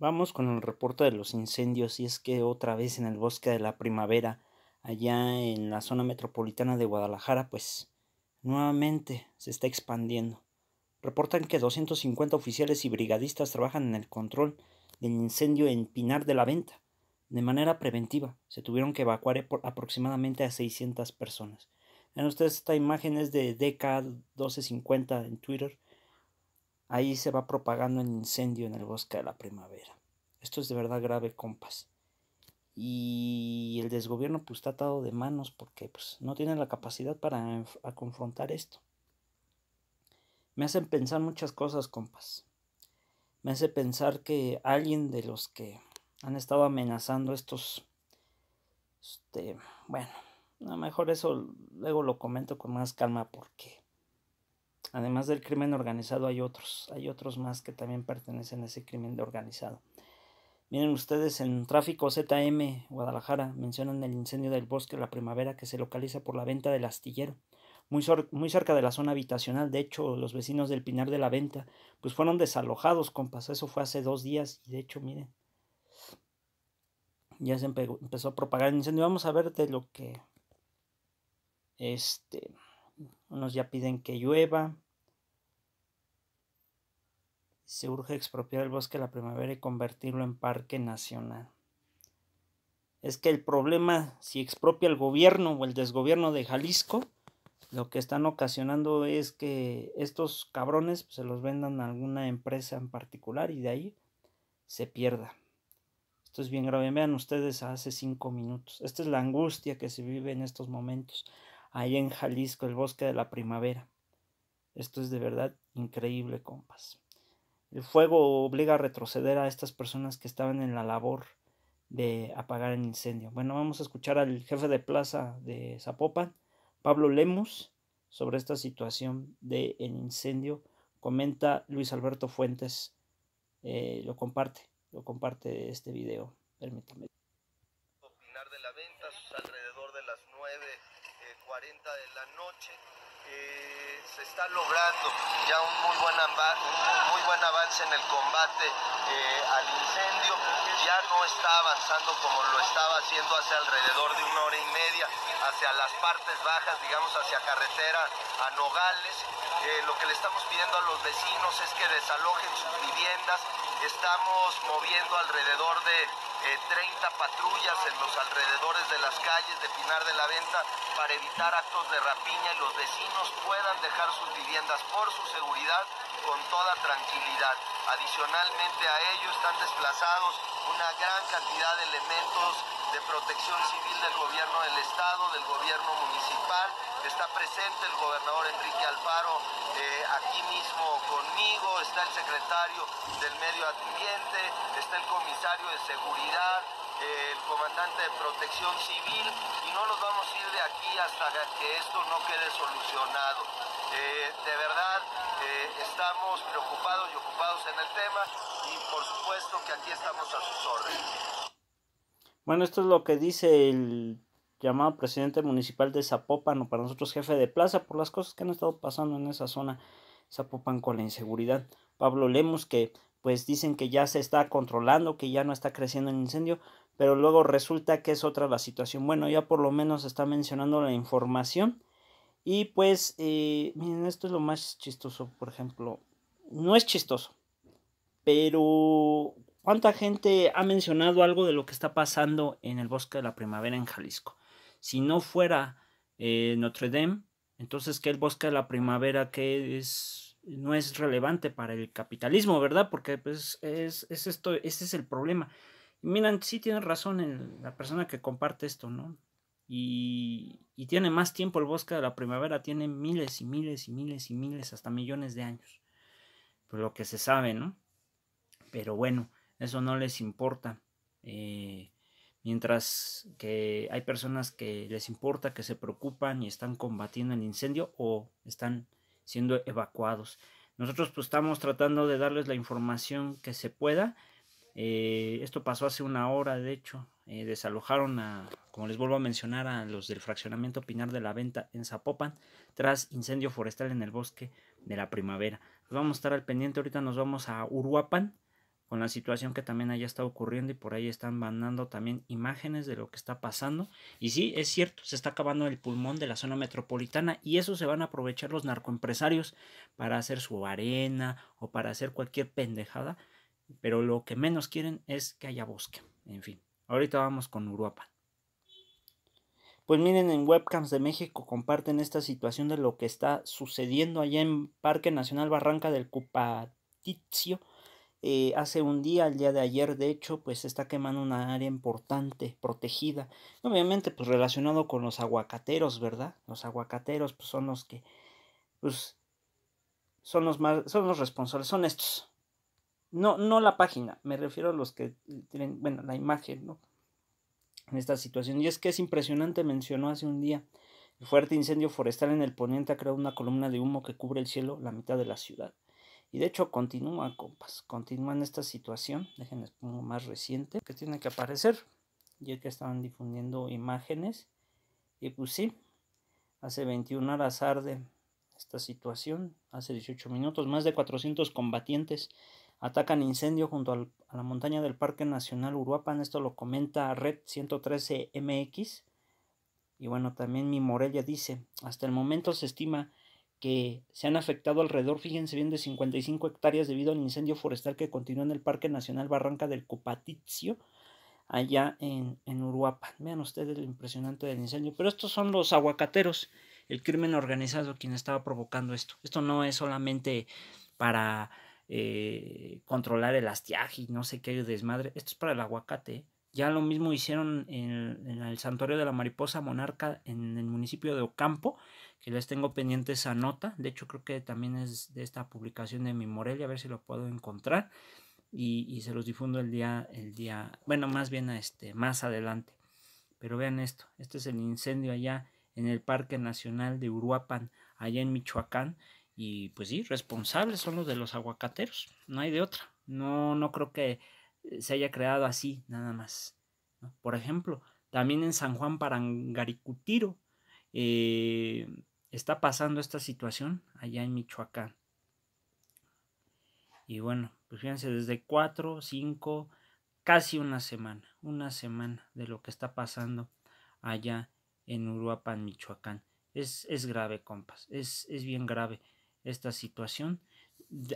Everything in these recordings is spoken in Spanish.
Vamos con el reporte de los incendios y es que otra vez en el bosque de la primavera, allá en la zona metropolitana de Guadalajara, pues nuevamente se está expandiendo. Reportan que 250 oficiales y brigadistas trabajan en el control del incendio en Pinar de la Venta. De manera preventiva, se tuvieron que evacuar e-, aproximadamente a 600 personas. En ustedes esta imagen es de DK1250 en Twitter Ahí se va propagando el incendio en el bosque de la primavera. Esto es de verdad grave, compas. Y el desgobierno pues está atado de manos porque pues no tiene la capacidad para confrontar esto. Me hacen pensar muchas cosas, compas. Me hace pensar que alguien de los que han estado amenazando estos este, bueno, a lo mejor eso luego lo comento con más calma porque además del crimen organizado hay otros, hay otros más que también pertenecen a ese crimen organizado. Miren ustedes, en Tráfico ZM Guadalajara mencionan el incendio del bosque la primavera que se localiza por la venta del astillero, muy, muy cerca de la zona habitacional. De hecho, los vecinos del Pinar de la Venta pues fueron desalojados, compas. Eso fue hace dos días y de hecho, miren, ya se empezó a propagar el incendio. Vamos a ver de lo que... Este unos ya piden que llueva. Se urge expropiar el bosque la primavera y convertirlo en parque nacional. Es que el problema, si expropia el gobierno o el desgobierno de Jalisco, lo que están ocasionando es que estos cabrones pues, se los vendan a alguna empresa en particular y de ahí se pierda. Esto es bien grave. Vean ustedes hace cinco minutos. Esta es la angustia que se vive en estos momentos. Ahí en Jalisco, el bosque de la primavera. Esto es de verdad increíble, compas. El fuego obliga a retroceder a estas personas que estaban en la labor de apagar el incendio. Bueno, vamos a escuchar al jefe de plaza de Zapopan, Pablo Lemus, sobre esta situación del incendio. Comenta Luis Alberto Fuentes, eh, lo comparte, lo comparte este video. Permítame alrededor de las 9.40 eh, de la noche. Eh, se está logrando ya un muy buen, avance en el combate eh, al incendio. Ya no está avanzando como lo estaba haciendo hace alrededor de una hora y media hacia las partes bajas, digamos hacia carretera a Nogales. lo que le estamos pidiendo a los vecinos es que desalojen sus viviendas. Estamos moviendo alrededor de 30 eh, patrullas en los alrededores de las calles de Pinar de la Venta para evitar actos de rapiña y los vecinos puedan dejar sus viviendas por su seguridad con toda tranquilidad. Adicionalmente a ello están desplazados una gran cantidad de elementos de protección civil del gobierno del estado, del gobierno municipal. Está presente el gobernador Enrique Alfaro eh, aquí mismo conmigo, está el secretario del medio ambiente, está el comisario de seguridad, el comandante de protección civil y no nos vamos a ir de aquí hasta que esto no quede solucionado. Eh, de verdad eh, estamos preocupados y ocupados en el tema y por supuesto que aquí estamos a sus órdenes. Bueno, esto es lo que dice el llamado presidente municipal de Zapopan o para nosotros jefe de plaza por las cosas que han estado pasando en esa zona Zapopan con la inseguridad. Pablo Lemos que pues dicen que ya se está controlando, que ya no está creciendo el incendio, pero luego resulta que es otra la situación. Bueno, ya por lo menos está mencionando la información. Y pues, eh, miren, esto es lo más chistoso, por ejemplo. No es chistoso, pero ¿cuánta gente ha mencionado algo de lo que está pasando en el bosque de la primavera en Jalisco? Si no fuera eh, Notre Dame, entonces que el bosque de la primavera que es no es relevante para el capitalismo, ¿verdad? Porque pues es, es esto, ese es el problema. Miran, sí tiene razón la persona que comparte esto, ¿no? Y, y, tiene más tiempo el bosque de la primavera, tiene miles y miles y miles y miles, hasta millones de años. Por pues lo que se sabe, ¿no? Pero bueno, eso no les importa. Eh, mientras que hay personas que les importa, que se preocupan y están combatiendo el incendio o están siendo evacuados. Nosotros pues estamos tratando de darles la información que se pueda eh, esto pasó hace una hora, de hecho. Eh, desalojaron a, como les vuelvo a mencionar, a los del fraccionamiento Pinar de la Venta en Zapopan tras incendio forestal en el bosque de la primavera. Pues vamos a estar al pendiente, ahorita nos vamos a Uruapan con la situación que también allá está ocurriendo y por ahí están mandando también imágenes de lo que está pasando. Y sí, es cierto, se está acabando el pulmón de la zona metropolitana y eso se van a aprovechar los narcoempresarios para hacer su arena o para hacer cualquier pendejada pero lo que menos quieren es que haya bosque. En fin, ahorita vamos con Europa Pues miren, en Webcams de México comparten esta situación de lo que está sucediendo allá en Parque Nacional Barranca del Cupatizio. Eh, hace un día, el día de ayer, de hecho, pues está quemando una área importante, protegida. Obviamente, pues relacionado con los aguacateros, ¿verdad? Los aguacateros, pues, son los que, pues, son los, más, son los responsables, son estos, no, no la página, me refiero a los que tienen, bueno, la imagen, ¿no? En esta situación. Y es que es impresionante, mencionó hace un día. El fuerte incendio forestal en el poniente ha creado una columna de humo que cubre el cielo, la mitad de la ciudad. Y de hecho continúa, compas, continúa en esta situación. déjenme pongo más reciente que tiene que aparecer, ya que estaban difundiendo imágenes. Y pues sí, hace 21 horas arde esta situación, hace 18 minutos, más de 400 combatientes Atacan incendio junto a la montaña del Parque Nacional Uruapan. Esto lo comenta Red 113 MX. Y bueno, también mi Morelia dice, hasta el momento se estima que se han afectado alrededor, fíjense bien, de 55 hectáreas debido al incendio forestal que continúa en el Parque Nacional Barranca del Cupatizio, allá en, en Uruapan. Vean ustedes lo impresionante del incendio. Pero estos son los aguacateros, el crimen organizado quien estaba provocando esto. Esto no es solamente para eh, controlar el astiaje y no sé qué desmadre. Esto es para el aguacate. Ya lo mismo hicieron en, el santuario de la mariposa monarca en el municipio de Ocampo, que les tengo pendiente esa nota. De hecho, creo que también es de esta publicación de mi Morelia, a ver si lo puedo encontrar. Y, se los difundo el día, el día, bueno, más bien este, más adelante. Pero vean esto, este es el incendio allá en el Parque Nacional de Uruapan, allá en Michoacán, y pues sí, responsables son los de los aguacateros, no hay de otra. No, no creo que eh, se haya creado así, nada más. Por ejemplo, también en San Juan Parangaricutiro eh, está pasando esta situación allá en Michoacán. Y bueno, pues fíjense, desde cuatro, cinco, casi una semana, una semana de lo que está pasando allá en Uruapan, Michoacán. Es, grave, compas, es bien grave esta situación.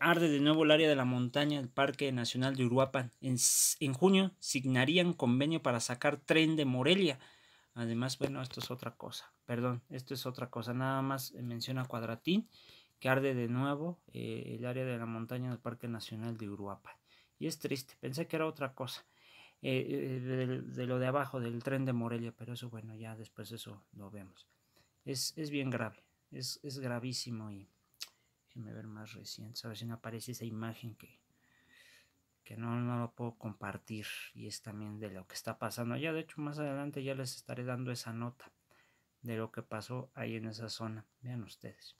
Arde de nuevo el área de la montaña del Parque Nacional de Uruapan. En, junio signarían convenio para sacar tren de Morelia. Además, bueno, esto es otra cosa. Perdón, esto es otra cosa. Nada más eh, menciona Cuadratín que arde de nuevo eh, el área de la montaña del Parque Nacional de Uruapan. Y es triste, pensé que era otra cosa. Eh, de, lo de abajo del tren de Morelia, pero eso bueno, ya después eso lo vemos. Es, bien grave, es, es gravísimo y me ver más recientes. A ver si me aparece esa imagen que, que no, no lo puedo compartir. Y es también de lo que está pasando. Ya de hecho más adelante ya les estaré dando esa nota de lo que pasó ahí en esa zona. Vean ustedes.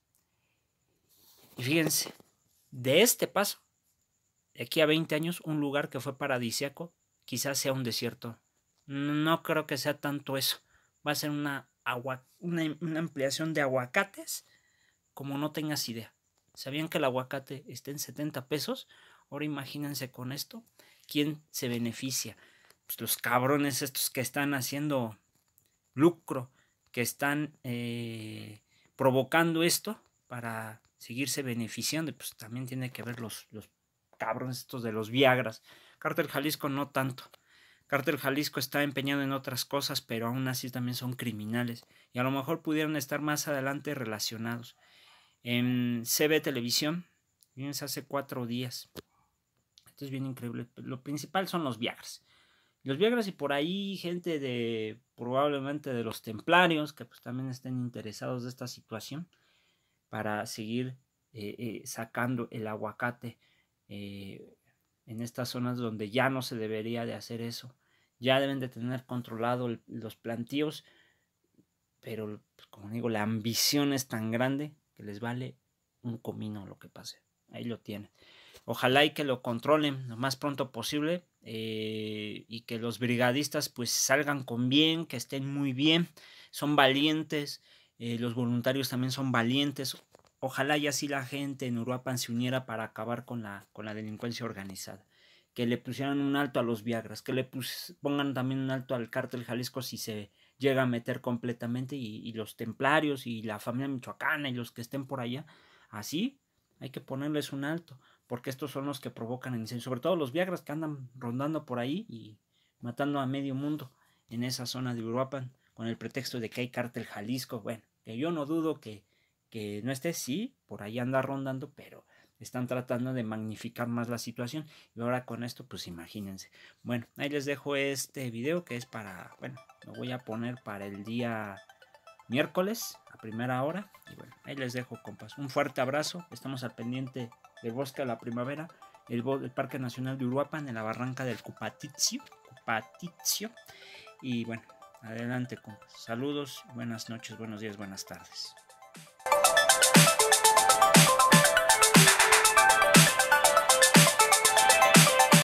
Y fíjense, de este paso, de aquí a 20 años, un lugar que fue paradisiaco, quizás sea un desierto. No creo que sea tanto eso. Va a ser una, agua, una ampliación de aguacates como no tengas idea. ¿Sabían que el aguacate está en 70 pesos? Ahora imagínense con esto, ¿quién se beneficia? Pues, los cabrones estos que están haciendo lucro, que están eh, provocando esto para seguirse beneficiando. pues también tiene que ver los, los cabrones estos de los Viagras. Cártel Jalisco no tanto. Cártel Jalisco está empeñado en otras cosas, pero aún así también son criminales y a lo mejor pudieron estar más adelante relacionados en CB Televisión. fíjense hace cuatro días. Esto es bien increíble. Lo principal son los Viagras. Los Viagras y por ahí gente de probablemente de los templarios que pues también estén interesados de esta situación para seguir eh, eh, sacando el aguacate eh, en estas zonas donde ya no se debería de hacer eso. Ya deben de tener controlado los plantíos, pero pues, como digo, la ambición es tan grande que les vale un comino lo que pase. Ahí lo tienen. Ojalá y que lo controlen lo más pronto posible eh, y que los brigadistas pues salgan con bien, que estén muy bien, son valientes, eh, los voluntarios también son valientes. Ojalá y así la gente en Uruapan se uniera para acabar con la delincuencia organizada que le pusieran un alto a los Viagras, que le pongan también un alto al cártel Jalisco si se llega a meter completamente y, los templarios y la familia michoacana y los que estén por allá, así hay que ponerles un alto, porque estos son los que provocan el incendio, sobre todo los Viagras que andan rondando por ahí y matando a medio mundo en esa zona de Uruapan con el pretexto de que hay cártel Jalisco, bueno, que yo no dudo que, que no esté, sí, por ahí anda rondando, pero están tratando de magnificar más la situación. Y ahora con esto, pues imagínense. Bueno, ahí les dejo este video que es para, bueno, lo voy a poner para el día miércoles a primera hora. Y bueno, ahí les dejo, compas. Un fuerte abrazo. Estamos al pendiente de bosque a la primavera, el, Parque Nacional de Uruapan, en la barranca del Cupatitzio. Cupatizio. Y bueno, adelante, compas. Saludos, buenas noches, buenos días, buenas tardes.